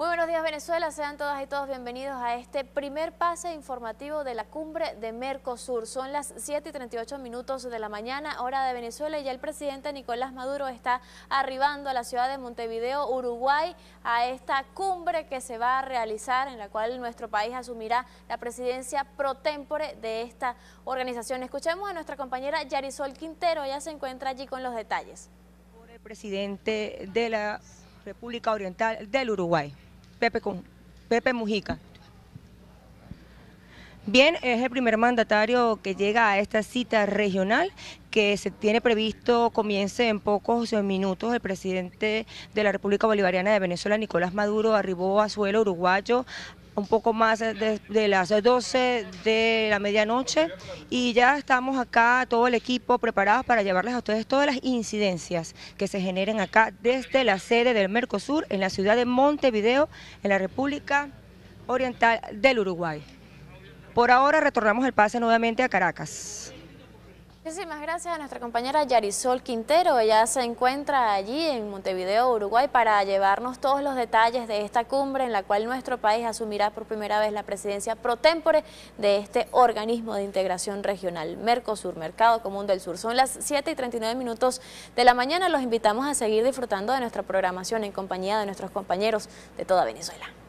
Muy buenos días Venezuela, sean todas y todos bienvenidos a este primer pase informativo de la cumbre de Mercosur. Son las 7 y 38 minutos de la mañana, hora de Venezuela, y ya el presidente Nicolás Maduro está arribando a la ciudad de Montevideo, Uruguay, a esta cumbre que se va a realizar, en la cual nuestro país asumirá la presidencia pro tempore de esta organización. Escuchemos a nuestra compañera Yarisol Quintero, ella se encuentra allí con los detalles. Por el presidente de la República Oriental del Uruguay. Pepe, con, Pepe Mujica. Bien, es el primer mandatario que llega a esta cita regional que se tiene previsto comience en pocos minutos. El presidente de la República Bolivariana de Venezuela, Nicolás Maduro, arribó a suelo uruguayo un poco más de, las 12 de la medianoche y ya estamos acá, todo el equipo preparados para llevarles a ustedes todas las incidencias que se generen acá desde la sede del Mercosur en la ciudad de Montevideo, en la República Oriental del Uruguay. Por ahora retornamos el pase nuevamente a Caracas. Muchísimas gracias a nuestra compañera Yarisol Quintero. Ella se encuentra allí en Montevideo, Uruguay, para llevarnos todos los detalles de esta cumbre en la cual nuestro país asumirá por primera vez la presidencia pro tempore de este organismo de integración regional, Mercosur, Mercado Común del Sur. Son las 7 y 39 minutos de la mañana. Los invitamos a seguir disfrutando de nuestra programación en compañía de nuestros compañeros de toda Venezuela.